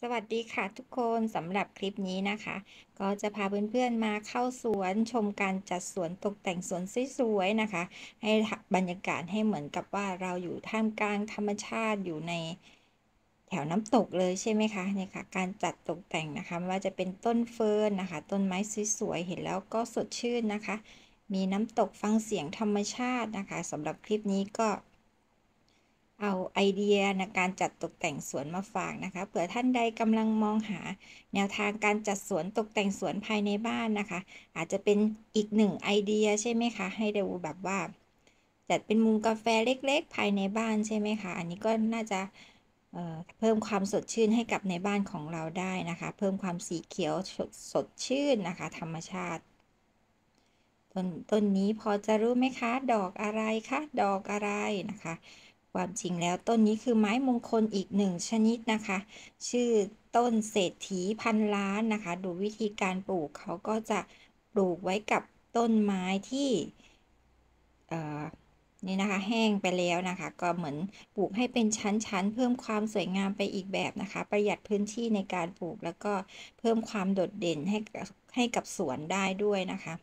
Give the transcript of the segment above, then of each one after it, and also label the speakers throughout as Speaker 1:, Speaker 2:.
Speaker 1: สวัสดีค่ะทุกคนสำหรับคลิปนี้นะคะ ก็จะพาเพื่อนๆมาเข้าสวนชมการจัดสวนตกแต่งสวนสวย ๆ นะคะ ให้บรรยากาศให้เหมือนกับว่าเราอยู่ท่ามกลางธรรมชาติอยู่ในแถวน้ำตกเลยใช่ไหมคะเนี่ยค่ะการจัดตกแต่งนะคะไม่ว่าจะเป็นต้นเฟิร์นนะคะ ต้นไม้สวยๆเห็นแล้วก็สดชื่นนะคะ มีน้ำตกฟังเสียงธรรมชาตินะคะสำหรับคลิปนี้ก็ไอเดียในการจัดตกแต่งสวนมาฝากนะคะ เผื่อท่านใดกำลังมองหา แนวทางการจัดสวนตกแต่งสวนภายในบ้านนะคะ อาจจะเป็นอีกหนึ่งไอเดียใช่ไหมคะ ให้เดูแบบว่าจัดเป็นมุมกาแฟเล็กๆ ภายในบ้านใช่ไหมคะ อันนี้ก็น่าจะเพิ่มความสดชื่นให้กับในบ้านของเราได้นะคะ เพิ่มความสีเขียวสดชื่นนะคะธรรมชาติ ต้นต้นนี้พอจะรู้ไหมคะ ดอกอะไรคะ ดอกอะไรนะคะความจริงแล้วต้นนี้คือไม้มงคลอีกหนึ่งชนิดนะคะ ชื่อต้นเศรษฐีพันล้านนะคะ ดูวิธีการปลูกเขาก็จะปลูกไว้กับต้นไม้ที่นี่นะคะแห้งไปแล้วนะคะ ก็เหมือนปลูกให้เป็นชั้นๆเพิ่มความสวยงามไปอีกแบบนะคะ ประหยัดพื้นที่ในการปลูก แล้วก็เพิ่มความโดดเด่นให้ให้กับสวนได้ด้วยนะคะ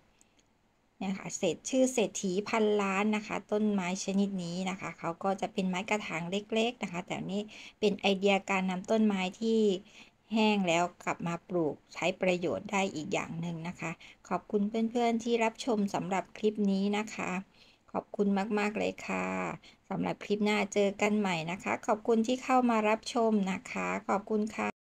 Speaker 1: เนี่ยค่ะเศษชื่อเศรษฐีพันล้านนะคะ ต้นไม้ชนิดนี้นะคะ เขาก็จะเป็นไม้กระถางเล็กๆนะคะแต่นี่เป็นไอเดียการนำต้นไม้ที่แห้งแล้วกลับมาปลูกใช้ประโยชน์ได้อีกอย่างหนึ่งนะคะ ขอบคุณเพื่อนๆที่รับชมสำหรับคลิปนี้นะคะ ขอบคุณมากๆเลยค่ะสำหรับคลิปหน้าเจอกันใหม่นะคะ ขอบคุณที่เข้ามารับชมนะคะ ขอบคุณค่ะ